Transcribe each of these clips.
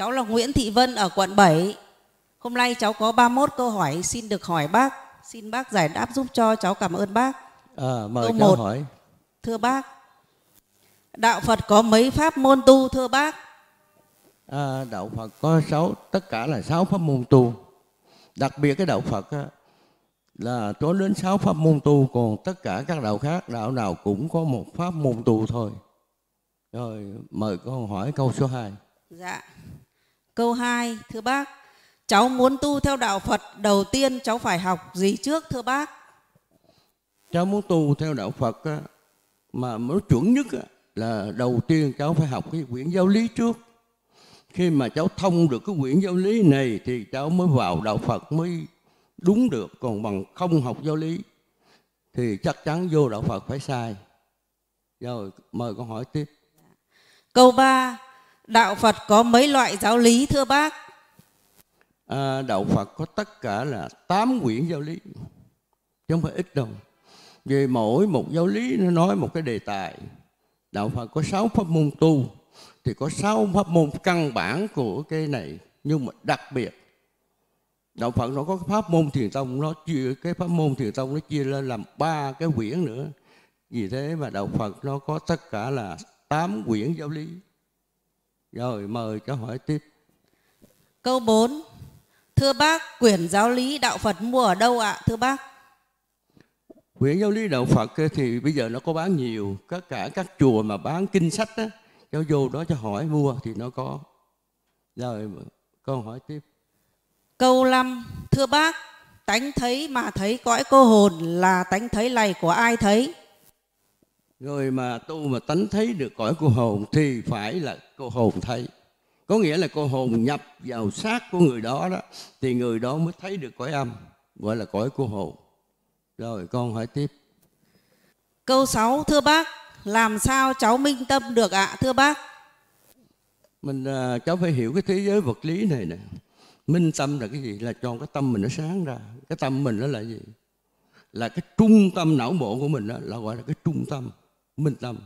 Cháu là Nguyễn Thị Vân ở quận 7. Hôm nay cháu có 31 câu hỏi xin được hỏi bác. Xin bác giải đáp giúp cho cháu cảm ơn bác. À, mời câu cháu 1. hỏi. Thưa bác, Đạo Phật có mấy pháp môn tu thưa bác? À, đạo Phật có 6, tất cả là 6 pháp môn tu. Đặc biệt cái đạo Phật á, là có đến 6 pháp môn tu còn tất cả các đạo khác đạo nào cũng có một pháp môn tu thôi. Rồi mời con hỏi câu số 2. Dạ. Câu 2, thưa bác, cháu muốn tu theo đạo Phật, đầu tiên cháu phải học gì trước thưa bác? Cháu muốn tu theo đạo Phật á, mà mới chuẩn nhất á, là đầu tiên cháu phải học cái quyển giáo lý trước. Khi mà cháu thông được cái quyển giáo lý này thì cháu mới vào đạo Phật mới đúng được, còn bằng không học giáo lý thì chắc chắn vô đạo Phật phải sai. Rồi mời con hỏi tiếp. Câu 3 Đạo Phật có mấy loại giáo lý thưa bác? À, Đạo Phật có tất cả là 8 quyển giáo lý, chứ không phải ít đâu. Vì mỗi một giáo lý nó nói một cái đề tài. Đạo Phật có 6 pháp môn tu, thì có 6 pháp môn căn bản của cái này. Nhưng mà đặc biệt, Đạo Phật nó có cái pháp môn thiền tông, nó chia cái pháp môn thiền tông nó chia lên làm ba cái quyển nữa. Vì thế mà Đạo Phật nó có tất cả là tám quyển giáo lý rồi mời cháu hỏi tiếp. Câu 4. Thưa bác, quyển giáo lý đạo Phật mua ở đâu ạ, à, thưa bác? Quyển giáo lý đạo Phật thì bây giờ nó có bán nhiều, tất cả các chùa mà bán kinh sách á, cháu vô đó cho hỏi mua thì nó có. Rồi câu hỏi tiếp. Câu 5. Thưa bác, tánh thấy mà thấy cõi cô hồn là tánh thấy này của ai thấy? người mà tu mà tánh thấy được cõi của hồn thì phải là cô hồn thấy có nghĩa là cô hồn nhập vào xác của người đó đó thì người đó mới thấy được cõi âm gọi là cõi của hồn rồi con hỏi tiếp câu 6 thưa bác làm sao cháu minh tâm được ạ à, thưa bác mình à, cháu phải hiểu cái thế giới vật lý này nè minh tâm là cái gì là cho cái tâm mình nó sáng ra cái tâm mình nó là gì là cái trung tâm não bộ của mình đó là gọi là cái trung tâm minh tâm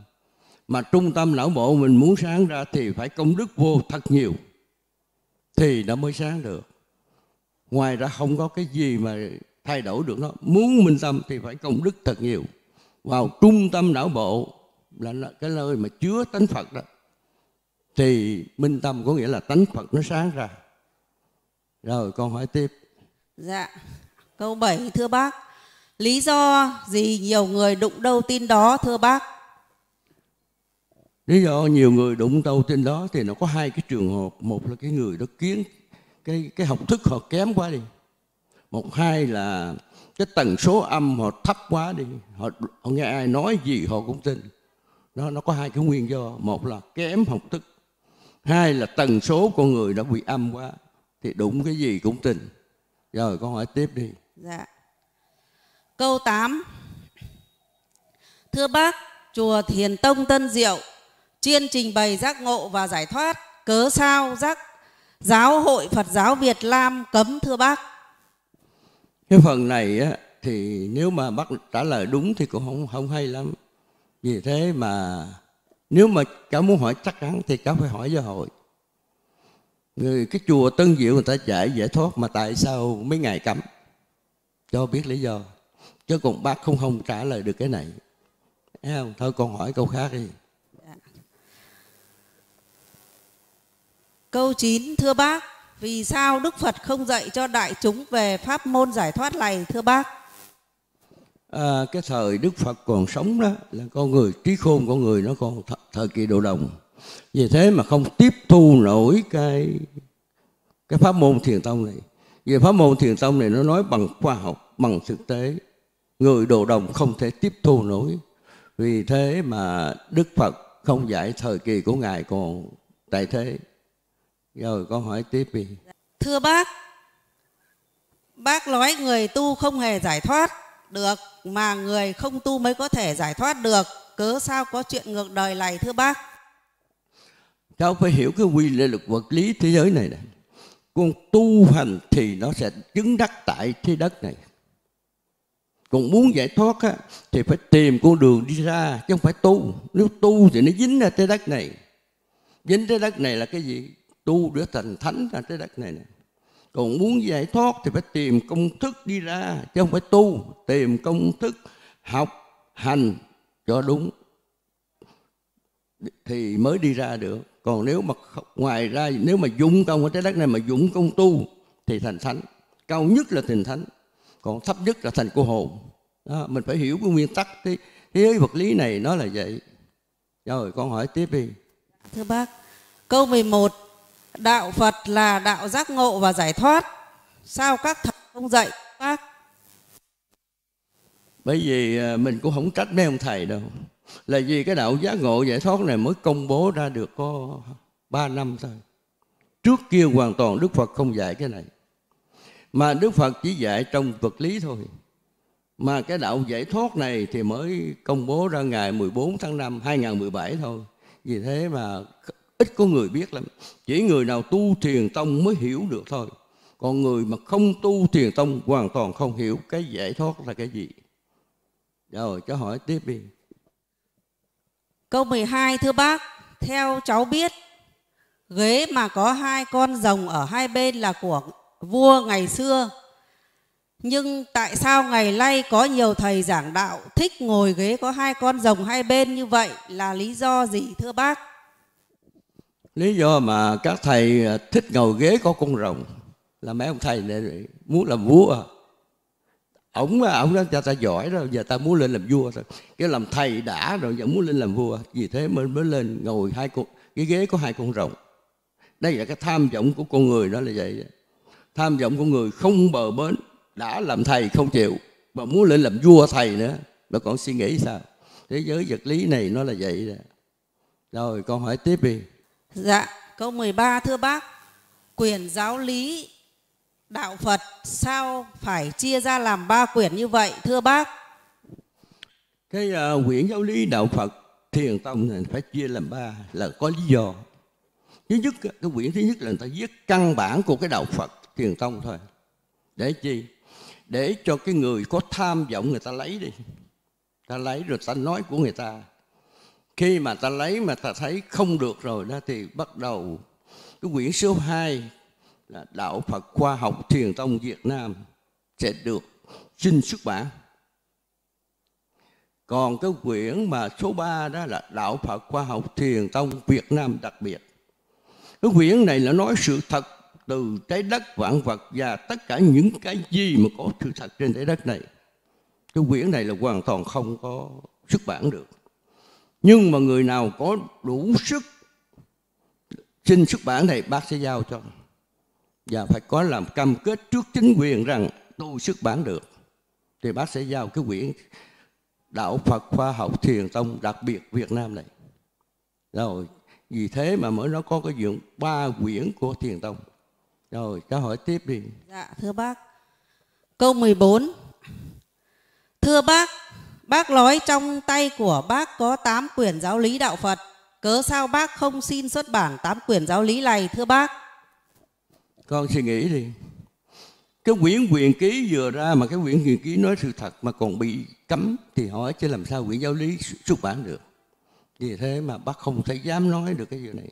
mà trung tâm não bộ mình muốn sáng ra thì phải công đức vô thật nhiều thì nó mới sáng được ngoài ra không có cái gì mà thay đổi được nó muốn minh tâm thì phải công đức thật nhiều vào trung tâm não bộ là cái nơi mà chứa tánh phật đó thì minh tâm có nghĩa là tánh phật nó sáng ra rồi con hỏi tiếp dạ câu 7 thưa bác lý do gì nhiều người đụng đâu tin đó thưa bác lý do nhiều người đụng đầu trên đó thì nó có hai cái trường hợp một là cái người đó kiến cái cái học thức họ kém quá đi một hai là cái tần số âm họ thấp quá đi họ, họ nghe ai nói gì họ cũng tin nó nó có hai cái nguyên do một là kém học thức hai là tần số con người đã bị âm quá thì đụng cái gì cũng tin rồi con hỏi tiếp đi dạ câu 8 thưa bác chùa thiền tông tân diệu chuyên trình bày giác ngộ và giải thoát cớ sao giác giáo hội Phật giáo Việt Nam cấm thưa bác cái phần này á, thì nếu mà bác trả lời đúng thì cũng không không hay lắm vì thế mà nếu mà cháu muốn hỏi chắc chắn thì cháu phải hỏi giáo hội người cái chùa Tân Diệu người ta giải giải thoát mà tại sao mấy ngày cấm cho biết lý do chứ còn bác không không trả lời được cái này Thấy không thôi con hỏi câu khác đi Câu 9 thưa bác, vì sao Đức Phật không dạy cho đại chúng về pháp môn giải thoát này thưa bác? À, cái thời Đức Phật còn sống đó là con người trí khôn của người nó còn th thời kỳ độ đồng. Vì thế mà không tiếp thu nổi cái cái pháp môn thiền tông này. Vì pháp môn thiền tông này nó nói bằng khoa học, bằng thực tế. Người độ đồng không thể tiếp thu nổi. Vì thế mà Đức Phật không dạy thời kỳ của Ngài còn tại thế rồi câu hỏi tiếp đi. Thưa bác, bác nói người tu không hề giải thoát được mà người không tu mới có thể giải thoát được. Cớ sao có chuyện ngược đời này thưa bác? Cháu phải hiểu cái quy luật vật lý thế giới này này. Con tu hành thì nó sẽ chứng đắc tại thế đất này. Còn muốn giải thoát á, thì phải tìm con đường đi ra chứ không phải tu. Nếu tu thì nó dính ra thế đất này. Dính thế đất này là cái gì? tu để thành thánh ra trái đất này nè còn muốn giải thoát thì phải tìm công thức đi ra chứ không phải tu tìm công thức học hành cho đúng thì mới đi ra được còn nếu mà ngoài ra nếu mà dũng công ở trái đất này mà dũng công tu thì thành thánh cao nhất là thành thánh còn thấp nhất là thành cô hồn đó, mình phải hiểu cái nguyên tắc cái thế giới vật lý này nó là vậy rồi con hỏi tiếp đi thưa bác câu 11 đạo Phật là đạo giác ngộ và giải thoát sao các thầy không dạy bác bởi vì à, mình cũng không trách mấy ông thầy đâu là vì cái đạo giác ngộ giải thoát này mới công bố ra được có 3 năm thôi trước kia hoàn toàn Đức Phật không dạy cái này mà Đức Phật chỉ dạy trong vật lý thôi mà cái đạo giải thoát này thì mới công bố ra ngày 14 tháng 5 2017 thôi vì thế mà ít có người biết lắm chỉ người nào tu thiền tông mới hiểu được thôi còn người mà không tu thiền tông hoàn toàn không hiểu cái giải thoát là cái gì rồi cháu hỏi tiếp đi câu 12 thưa bác theo cháu biết ghế mà có hai con rồng ở hai bên là của vua ngày xưa nhưng tại sao ngày nay có nhiều thầy giảng đạo thích ngồi ghế có hai con rồng hai bên như vậy là lý do gì thưa bác lý do mà các thầy à, thích ngồi ghế có con rồng là mấy ông thầy này muốn làm vua ổng à, ổng đó cho ta giỏi rồi giờ ta muốn lên làm vua rồi cái làm thầy đã rồi giờ muốn lên làm vua vì thế mới mới lên ngồi hai con cái ghế có hai con rồng đây là cái tham vọng của con người đó là vậy tham vọng của người không bờ bến đã làm thầy không chịu mà muốn lên làm vua thầy nữa nó còn suy nghĩ sao thế giới vật lý này nó là vậy rồi con hỏi tiếp đi Dạ, câu 13 thưa bác, quyền giáo lý đạo Phật sao phải chia ra làm ba quyển như vậy thưa bác? Cái uh, quyển giáo lý đạo Phật thiền tông này phải chia làm ba là có lý do. Thứ nhất cái quyển thứ nhất là người ta viết căn bản của cái đạo Phật thiền tông thôi. Để chi? Để cho cái người có tham vọng người ta lấy đi. Ta lấy rồi ta nói của người ta khi mà ta lấy mà ta thấy không được rồi đó thì bắt đầu cái quyển số 2 là đạo Phật khoa học thiền tông Việt Nam sẽ được xin xuất bản còn cái quyển mà số 3 đó là đạo Phật khoa học thiền tông Việt Nam đặc biệt cái quyển này là nói sự thật từ trái đất vạn vật và tất cả những cái gì mà có sự thật trên trái đất này cái quyển này là hoàn toàn không có xuất bản được nhưng mà người nào có đủ sức xin xuất bản này bác sẽ giao cho và phải có làm cam kết trước chính quyền rằng tôi xuất bản được thì bác sẽ giao cái quyển đạo Phật khoa học thiền tông đặc biệt Việt Nam này rồi vì thế mà mới nó có cái diện ba quyển của thiền tông rồi cho hỏi tiếp đi dạ thưa bác câu 14 thưa bác Bác nói trong tay của bác có 8 quyển giáo lý đạo Phật. Cớ sao bác không xin xuất bản 8 quyển giáo lý này thưa bác? Con suy nghĩ đi. Cái quyển quyền ký vừa ra mà cái quyển quyền ký nói sự thật mà còn bị cấm thì hỏi chứ làm sao quyển giáo lý xuất bản được. Vì thế mà bác không thể dám nói được cái điều này.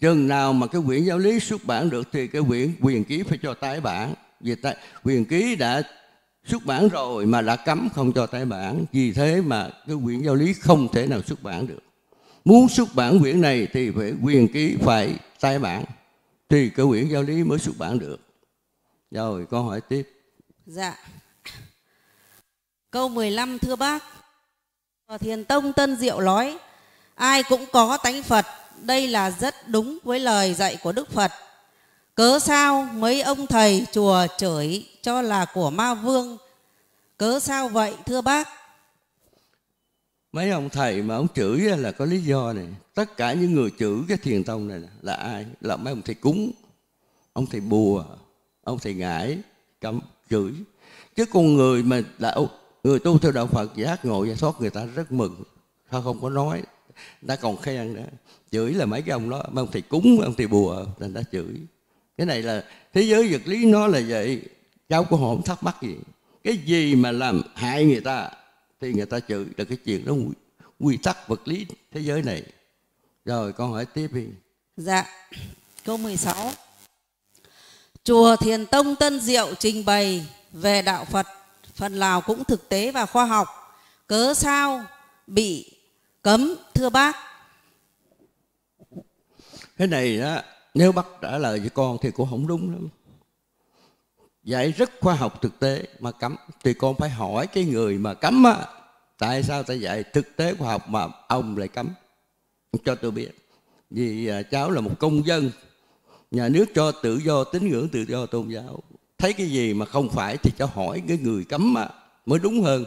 Chừng nào mà cái quyển giáo lý xuất bản được thì cái quyển quyền ký phải cho tái bản. Vì tại quyền ký đã xuất bản rồi mà đã cấm không cho tái bản vì thế mà cái quyển giáo lý không thể nào xuất bản được muốn xuất bản quyển này thì phải quyền ký phải tái bản thì cái quyển giáo lý mới xuất bản được rồi câu hỏi tiếp dạ câu 15 thưa bác thiền tông tân diệu nói ai cũng có tánh phật đây là rất đúng với lời dạy của đức phật cớ sao mấy ông thầy chùa chửi cho là của ma vương. Cớ sao vậy thưa bác? Mấy ông thầy mà ông chửi là có lý do này. Tất cả những người chửi cái thiền tông này là ai? Là mấy ông thầy cúng, ông thầy bùa, ông thầy ngải, cấm chửi. Chứ con người mà đạo, người tu theo đạo Phật giác ngộ giải thoát người ta rất mừng. Sao không có nói? đã còn khen nữa chửi là mấy cái ông đó mấy ông thầy cúng ông thầy bùa thành đã chửi cái này là thế giới vật lý nó là vậy cháu của họ không thắc mắc gì cái gì mà làm hại người ta thì người ta chửi là cái chuyện đó quy, quy tắc vật lý thế giới này rồi con hỏi tiếp đi dạ câu 16 chùa thiền tông tân diệu trình bày về đạo phật phần lào cũng thực tế và khoa học cớ sao bị cấm thưa bác cái này đó nếu bác trả lời với con thì cũng không đúng lắm dạy rất khoa học thực tế mà cấm thì con phải hỏi cái người mà cấm á tại sao tại dạy thực tế khoa học mà ông lại cấm cho tôi biết vì à, cháu là một công dân nhà nước cho tự do tín ngưỡng tự do tôn giáo thấy cái gì mà không phải thì cháu hỏi cái người cấm á mới đúng hơn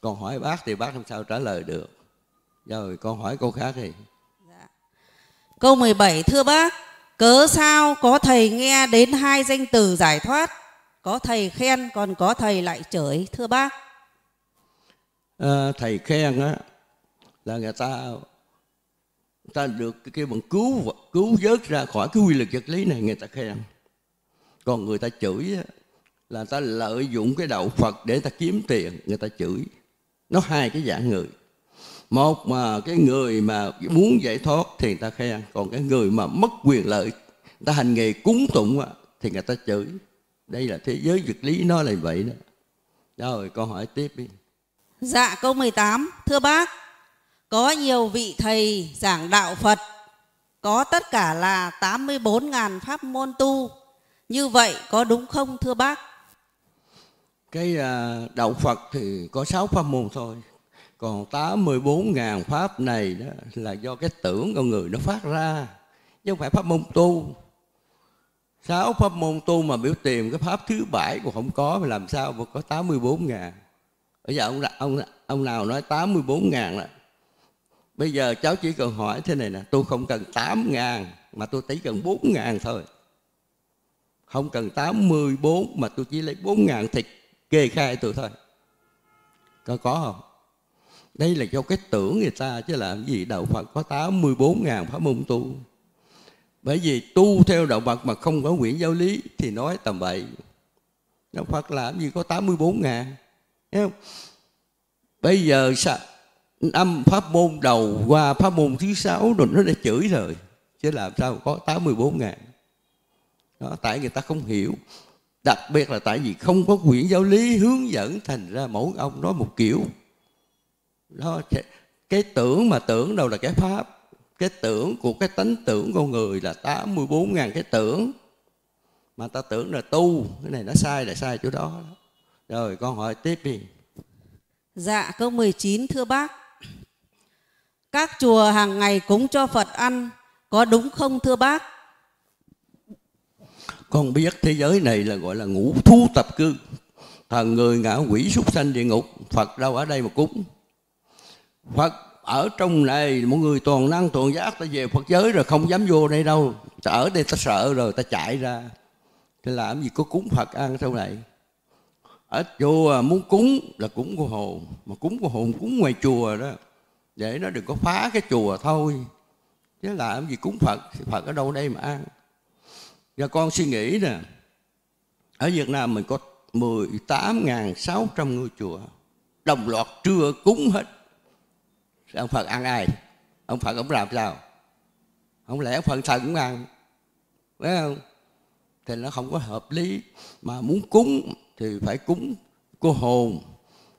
còn hỏi bác thì bác làm sao trả lời được rồi con hỏi câu khác đi dạ. câu 17 thưa bác cớ sao có thầy nghe đến hai danh từ giải thoát có thầy khen còn có thầy lại chửi thưa bác à, thầy khen á là người ta ta được cái, cái bằng cứu cứu vớt ra khỏi cái quy luật vật lý này người ta khen còn người ta chửi á, là ta lợi dụng cái đạo phật để ta kiếm tiền người ta chửi nó hai cái dạng người một mà cái người mà muốn giải thoát thì người ta khen còn cái người mà mất quyền lợi người ta hành nghề cúng tụng thì người ta chửi đây là thế giới vật lý nó là vậy đó rồi con hỏi tiếp đi dạ câu 18 thưa bác có nhiều vị thầy giảng đạo Phật có tất cả là 84.000 pháp môn tu như vậy có đúng không thưa bác cái à, đạo Phật thì có 6 pháp môn thôi còn 84.000 pháp này đó là do cái tưởng con người nó phát ra chứ không phải pháp môn tu sáu pháp môn tu mà biểu tìm cái pháp thứ bảy còn không có thì làm sao mà có 84 ngàn bây giờ ông ông ông nào nói 84 ngàn đó bây giờ cháu chỉ cần hỏi thế này nè tôi không cần 8 ngàn mà tôi chỉ cần 4 ngàn thôi không cần 84 mà tôi chỉ lấy 4 ngàn thịt kê khai tôi thôi có có không đây là do cái tưởng người ta chứ làm gì đạo Phật có 84 ngàn pháp môn tu bởi vì tu theo đạo Phật mà không có quyển giáo lý thì nói tầm bậy đạo Phật làm gì có 84 ngàn thấy không bây giờ sao năm pháp môn đầu qua pháp môn thứ sáu rồi nó đã chửi rồi chứ làm sao có 84 ngàn đó, tại người ta không hiểu đặc biệt là tại vì không có quyển giáo lý hướng dẫn thành ra mỗi ông nói một kiểu đó cái tưởng mà tưởng đâu là cái pháp cái tưởng của cái tánh tưởng con người là 84.000 cái tưởng mà ta tưởng là tu cái này nó sai là sai chỗ đó rồi con hỏi tiếp đi dạ câu 19 thưa bác các chùa hàng ngày cúng cho Phật ăn có đúng không thưa bác con biết thế giới này là gọi là ngũ thu tập cư thần người ngã quỷ súc sanh địa ngục Phật đâu ở đây mà cúng Phật ở trong này một người toàn năng toàn giác ta về Phật giới rồi không dám vô đây đâu ta ở đây ta sợ rồi ta chạy ra thì làm gì có cúng Phật ăn sau này ở chùa à, muốn cúng là cúng của hồn mà cúng của hồn cúng ngoài chùa đó để nó đừng có phá cái chùa thôi chứ làm gì cúng Phật Phật ở đâu đây mà ăn giờ con suy nghĩ nè ở Việt Nam mình có 18.600 ngôi chùa đồng loạt chưa cúng hết rồi ông Phật ăn ai? Ông Phật ông làm sao? Không lẽ ông Phật thần cũng ăn? Phải không? Thì nó không có hợp lý. Mà muốn cúng thì phải cúng cô hồn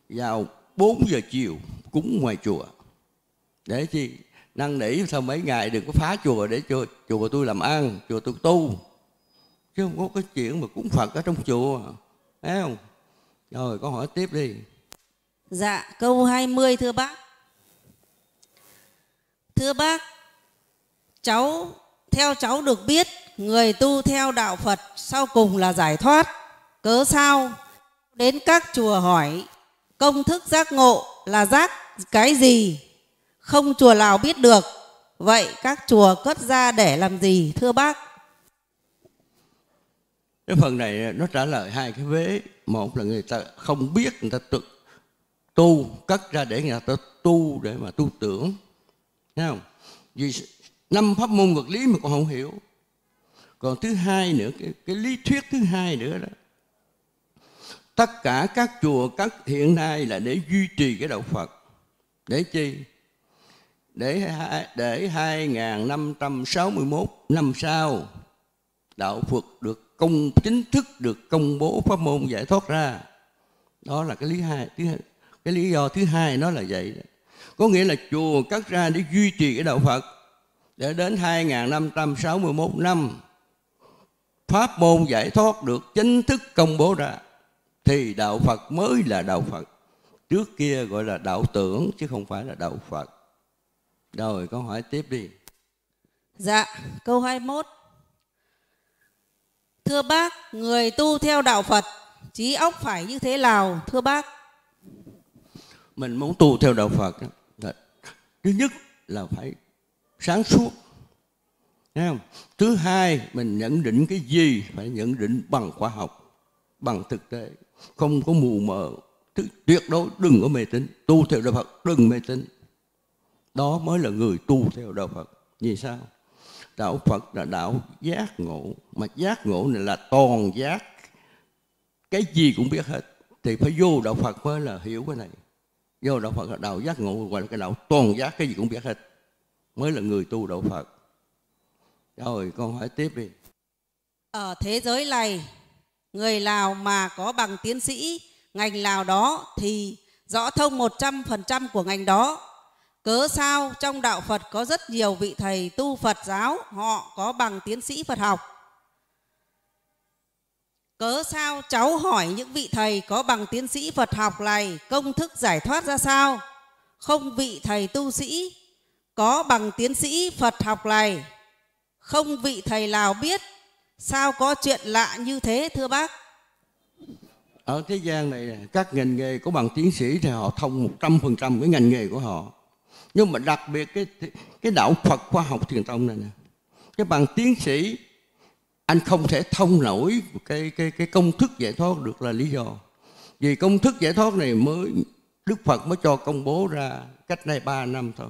vào 4 giờ chiều cúng ngoài chùa. Để chi? năng nỉ sau mấy ngày đừng có phá chùa để chùa, chùa tôi làm ăn, chùa tôi tu. Chứ không có cái chuyện mà cúng Phật ở trong chùa. Thấy không? Rồi con hỏi tiếp đi. Dạ, câu 20 thưa bác. Thưa bác, cháu theo cháu được biết người tu theo đạo Phật sau cùng là giải thoát. Cớ sao? Đến các chùa hỏi công thức giác ngộ là giác cái gì? Không chùa nào biết được. Vậy các chùa cất ra để làm gì thưa bác? Cái phần này nó trả lời hai cái vế. Một là người ta không biết người ta tự tu cất ra để người ta tu để mà tu tưởng Thấy không? Vì năm pháp môn vật lý mà còn không hiểu. Còn thứ hai nữa, cái, cái lý thuyết thứ hai nữa đó. Tất cả các chùa các hiện nay là để duy trì cái đạo Phật. Để chi? Để, để 2561 năm sau, đạo Phật được công chính thức được công bố pháp môn giải thoát ra. Đó là cái lý hai, thứ, cái lý do thứ hai nó là vậy. Đó có nghĩa là chùa cắt ra để duy trì cái đạo Phật để đến 2561 năm pháp môn giải thoát được chính thức công bố ra thì đạo Phật mới là đạo Phật trước kia gọi là đạo tưởng chứ không phải là đạo Phật rồi con hỏi tiếp đi dạ câu 21 thưa bác người tu theo đạo Phật trí óc phải như thế nào thưa bác mình muốn tu theo đạo Phật thứ nhất là phải sáng suốt Thấy không? thứ hai mình nhận định cái gì phải nhận định bằng khoa học bằng thực tế không có mù mờ thứ, tuyệt đối đừng có mê tín tu theo đạo phật đừng mê tín đó mới là người tu theo đạo phật vì sao đạo phật là đạo giác ngộ mà giác ngộ này là toàn giác cái gì cũng biết hết thì phải vô đạo phật mới là hiểu cái này vô đạo phật là đạo giác ngộ gọi là cái đạo toàn giác cái gì cũng biết hết mới là người tu đạo phật rồi con hỏi tiếp đi ở thế giới này người nào mà có bằng tiến sĩ ngành nào đó thì rõ thông 100% của ngành đó Cớ sao trong đạo Phật có rất nhiều vị thầy tu Phật giáo, họ có bằng tiến sĩ Phật học, Cớ sao cháu hỏi những vị thầy có bằng tiến sĩ Phật học này công thức giải thoát ra sao? Không vị thầy tu sĩ có bằng tiến sĩ Phật học này, không vị thầy nào biết sao có chuyện lạ như thế thưa bác? Ở thế gian này các ngành nghề có bằng tiến sĩ thì họ thông 100% cái ngành nghề của họ. Nhưng mà đặc biệt cái cái đạo Phật khoa học truyền tông này nè, cái bằng tiến sĩ anh không thể thông nổi cái cái cái công thức giải thoát được là lý do vì công thức giải thoát này mới Đức Phật mới cho công bố ra cách đây ba năm thôi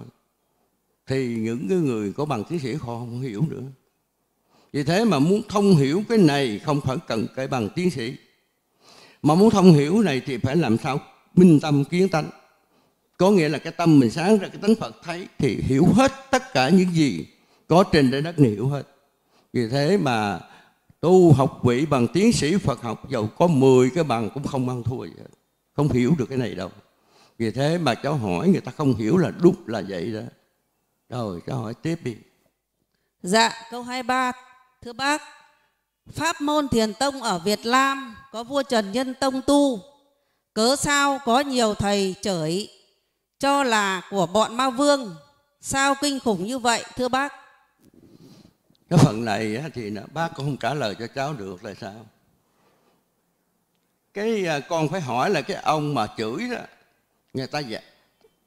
thì những cái người có bằng tiến sĩ họ không hiểu nữa vì thế mà muốn thông hiểu cái này không phải cần cái bằng tiến sĩ mà muốn thông hiểu này thì phải làm sao minh tâm kiến tánh có nghĩa là cái tâm mình sáng ra cái tánh Phật thấy thì hiểu hết tất cả những gì có trên trái đất này hiểu hết vì thế mà tu học vị bằng tiến sĩ Phật học dầu có 10 cái bằng cũng không ăn thua gì không hiểu được cái này đâu vì thế mà cháu hỏi người ta không hiểu là đúng là vậy đó rồi cháu hỏi tiếp đi dạ câu 23 thưa bác pháp môn thiền tông ở Việt Nam có vua Trần Nhân Tông tu cớ sao có nhiều thầy chởi cho là của bọn ma vương sao kinh khủng như vậy thưa bác cái phần này á thì bác cũng không trả lời cho cháu được tại sao cái à, con phải hỏi là cái ông mà chửi đó người ta dạy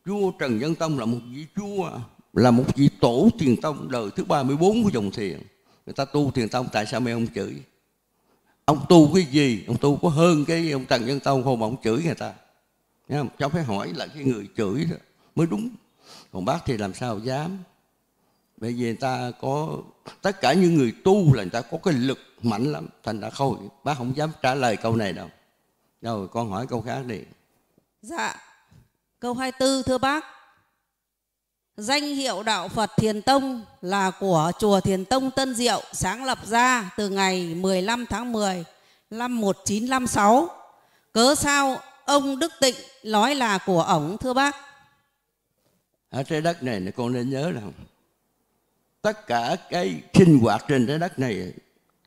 vua trần nhân tông là một vị chúa là một vị tổ thiền tông đời thứ 34 của dòng thiền người ta tu thiền tông tại sao mẹ ông chửi ông tu cái gì ông tu có hơn cái ông trần nhân tông không mà ông chửi người ta cháu phải hỏi là cái người chửi đó mới đúng còn bác thì làm sao dám bởi vì người ta có tất cả những người tu là người ta có cái lực mạnh lắm thành ra khôi bác không dám trả lời câu này đâu rồi con hỏi câu khác đi dạ câu 24 thưa bác danh hiệu đạo Phật Thiền Tông là của chùa Thiền Tông Tân Diệu sáng lập ra từ ngày 15 tháng 10 năm 1956 cớ sao ông Đức Tịnh nói là của ổng thưa bác ở trái đất này con nên nhớ là tất cả cái sinh hoạt trên trái đất này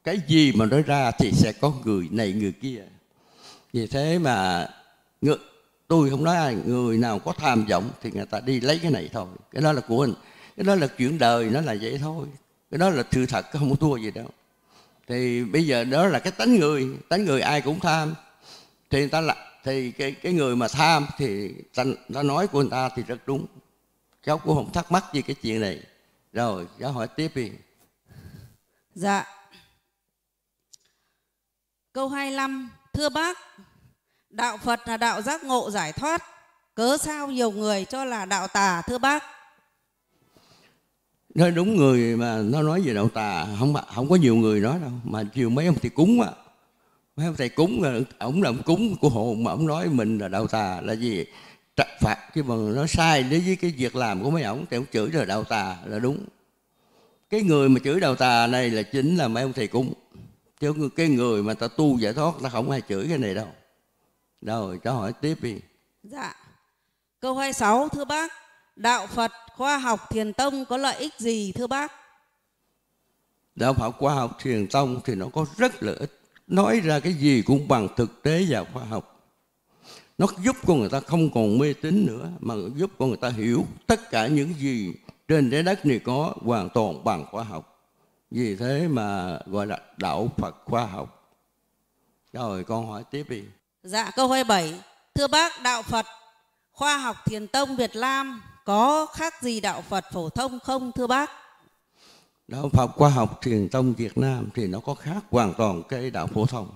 cái gì mà nói ra thì sẽ có người này người kia vì thế mà người, tôi không nói ai người nào có tham vọng thì người ta đi lấy cái này thôi cái đó là của anh cái đó là chuyện đời nó là vậy thôi cái đó là sự thật không có thua gì đâu thì bây giờ đó là cái tánh người tánh người ai cũng tham thì người ta là thì cái cái người mà tham thì ta, ta nói của người ta thì rất đúng cháu cũng không thắc mắc gì cái chuyện này rồi, giáo hỏi tiếp đi. Dạ. Câu 25, thưa bác, đạo Phật là đạo giác ngộ giải thoát, cớ sao nhiều người cho là đạo tà thưa bác? Nói đúng người mà nó nói về đạo tà không không có nhiều người nói đâu, mà chiều mấy ông thì cúng á. Mấy ông thầy cúng là ổng là ông cúng của hồn mà ông nói mình là đạo tà là gì? phạt khi mà nó sai đối với cái việc làm của mấy ổng thì ông chửi rồi đạo tà là đúng cái người mà chửi đạo tà này là chính là mấy ông thầy cúng chứ cái người mà ta tu giải thoát ta không ai chửi cái này đâu rồi cho hỏi tiếp đi dạ câu 26 thưa bác đạo Phật khoa học thiền tông có lợi ích gì thưa bác đạo Phật khoa học thiền tông thì nó có rất lợi ích nói ra cái gì cũng bằng thực tế và khoa học nó giúp con người ta không còn mê tín nữa mà giúp con người ta hiểu tất cả những gì trên trái đất này có hoàn toàn bằng khoa học vì thế mà gọi là đạo Phật khoa học rồi con hỏi tiếp đi dạ câu hỏi bảy thưa bác đạo Phật khoa học thiền tông Việt Nam có khác gì đạo Phật phổ thông không thưa bác đạo Phật khoa học thiền tông Việt Nam thì nó có khác hoàn toàn cái đạo phổ thông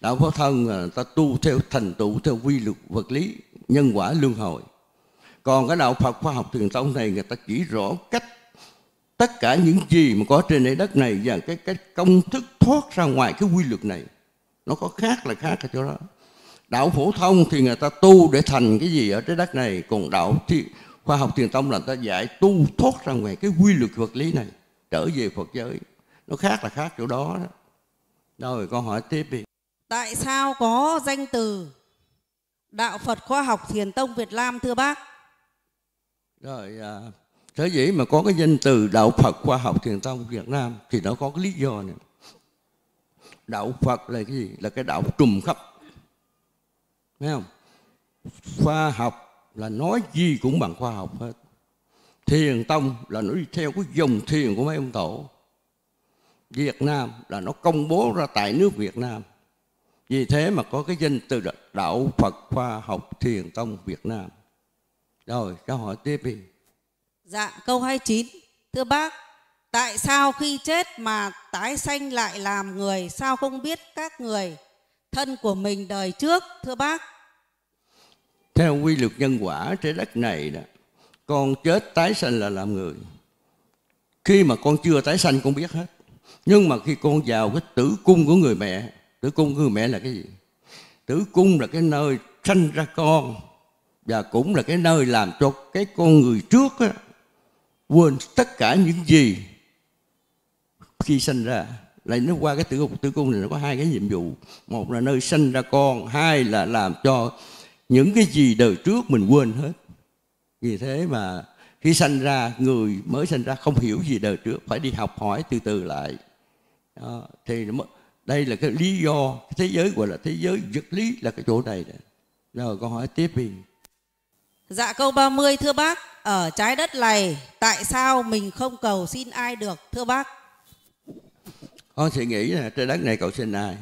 đạo pháp thân à, ta tu theo thành tựu theo quy luật vật lý nhân quả luân hồi còn cái đạo phật khoa học thiền tông này người ta chỉ rõ cách tất cả những gì mà có trên trái đất này và cái cái công thức thoát ra ngoài cái quy luật này nó có khác là khác ở chỗ đó đạo phổ thông thì người ta tu để thành cái gì ở trái đất này còn đạo thi, khoa học thiền tông là người ta dạy tu thoát ra ngoài cái quy luật vật lý này trở về phật giới nó khác là khác chỗ đó rồi câu hỏi tiếp đi tại sao có danh từ đạo Phật khoa học thiền tông Việt Nam thưa bác? Rồi thế à, sở dĩ mà có cái danh từ đạo Phật khoa học thiền tông Việt Nam thì nó có cái lý do này. Đạo Phật là cái gì? Là cái đạo trùm khắp. Thấy không? Khoa học là nói gì cũng bằng khoa học hết. Thiền tông là nó đi theo cái dòng thiền của mấy ông tổ. Việt Nam là nó công bố ra tại nước Việt Nam vì thế mà có cái danh từ Đạo Phật Khoa học Thiền Tông Việt Nam. Rồi, câu hỏi tiếp đi. Dạ, câu 29. Thưa bác, tại sao khi chết mà tái sanh lại làm người, sao không biết các người thân của mình đời trước, thưa bác? Theo quy luật nhân quả trái đất này đó, con chết tái sanh là làm người. Khi mà con chưa tái sanh con biết hết. Nhưng mà khi con vào cái tử cung của người mẹ Tử cung của mẹ là cái gì? Tử cung là cái nơi sanh ra con và cũng là cái nơi làm cho cái con người trước á, quên tất cả những gì khi sinh ra lại nó qua cái tử cung tử cung này nó có hai cái nhiệm vụ một là nơi sinh ra con hai là làm cho những cái gì đời trước mình quên hết vì thế mà khi sanh ra người mới sanh ra không hiểu gì đời trước phải đi học hỏi từ từ lại đó, thì nó mới, đây là cái lý do cái thế giới gọi là thế giới vật lý là cái chỗ này đó. rồi con hỏi tiếp đi dạ câu 30 thưa bác ở trái đất này tại sao mình không cầu xin ai được thưa bác con sẽ nghĩ là trái đất này cầu xin ai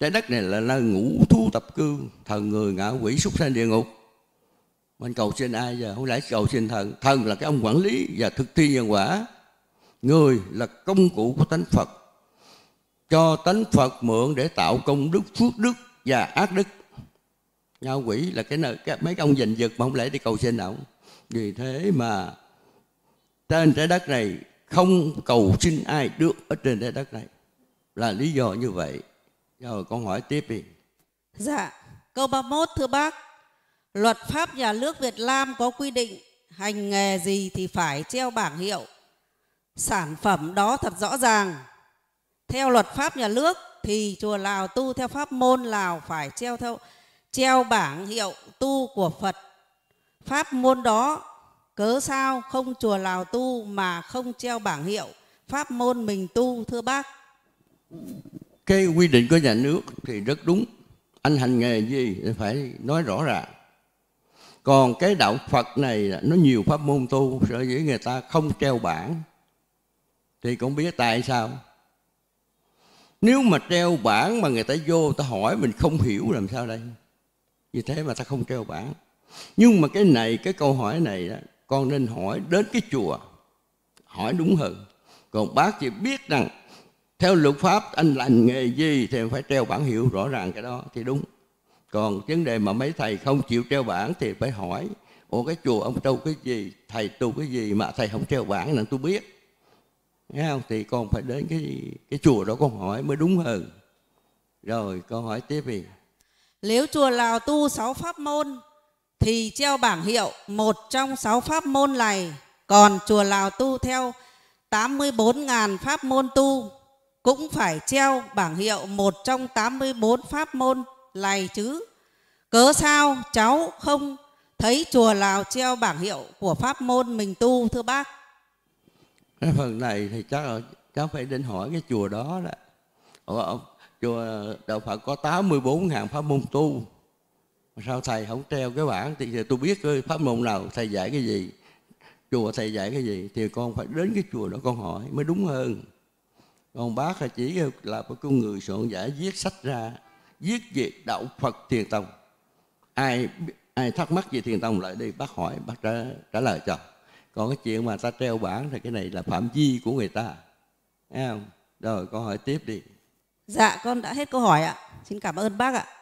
trái đất này là nơi ngũ thú tập cư thần người ngã quỷ súc sanh địa ngục mình cầu xin ai giờ không lẽ cầu xin thần thần là cái ông quản lý và thực thi nhân quả người là công cụ của thánh phật cho tánh Phật mượn để tạo công đức phước đức và ác đức nhau quỷ là cái nơi cái, mấy ông dình dực mà không lẽ đi cầu xin ổng vì thế mà trên trái đất này không cầu xin ai được ở trên trái đất này là lý do như vậy rồi con hỏi tiếp đi dạ câu 31 thưa bác luật pháp nhà nước Việt Nam có quy định hành nghề gì thì phải treo bảng hiệu sản phẩm đó thật rõ ràng theo luật pháp nhà nước thì chùa Lào tu theo pháp môn Lào phải treo theo treo bảng hiệu tu của Phật. Pháp môn đó cớ sao không chùa Lào tu mà không treo bảng hiệu pháp môn mình tu thưa bác? Cái quy định của nhà nước thì rất đúng. Anh hành nghề gì thì phải nói rõ ràng. Còn cái đạo Phật này nó nhiều pháp môn tu, sở dĩ người ta không treo bảng. Thì cũng biết tại sao nếu mà treo bảng mà người ta vô ta hỏi mình không hiểu làm sao đây vì thế mà ta không treo bảng nhưng mà cái này cái câu hỏi này đó, con nên hỏi đến cái chùa hỏi đúng hơn còn bác chỉ biết rằng theo luật pháp anh làm nghề gì thì phải treo bảng hiệu rõ ràng cái đó thì đúng còn vấn đề mà mấy thầy không chịu treo bảng thì phải hỏi ủa cái chùa ông tu cái gì thầy tu cái gì mà thầy không treo bảng là tôi biết nghe không thì con phải đến cái cái chùa đó con hỏi mới đúng hơn rồi câu hỏi tiếp đi nếu chùa Lào tu sáu pháp môn thì treo bảng hiệu một trong sáu pháp môn này còn chùa Lào tu theo 84.000 pháp môn tu cũng phải treo bảng hiệu một trong 84 pháp môn này chứ. Cớ sao cháu không thấy chùa Lào treo bảng hiệu của pháp môn mình tu thưa bác? cái phần này thì chắc là cháu phải đến hỏi cái chùa đó đó Ủa, chùa đạo phật có 84 ngàn pháp môn tu sao thầy không treo cái bảng thì tôi biết pháp môn nào thầy dạy cái gì chùa thầy dạy cái gì thì con phải đến cái chùa đó con hỏi mới đúng hơn còn bác là chỉ là một con người soạn giả viết sách ra viết về đạo phật thiền tông ai ai thắc mắc về thiền tông lại đi bác hỏi bác trả, trả lời cho còn cái chuyện mà ta treo bảng thì cái này là phạm vi của người ta nghe không rồi câu hỏi tiếp đi dạ con đã hết câu hỏi ạ xin cảm ơn bác ạ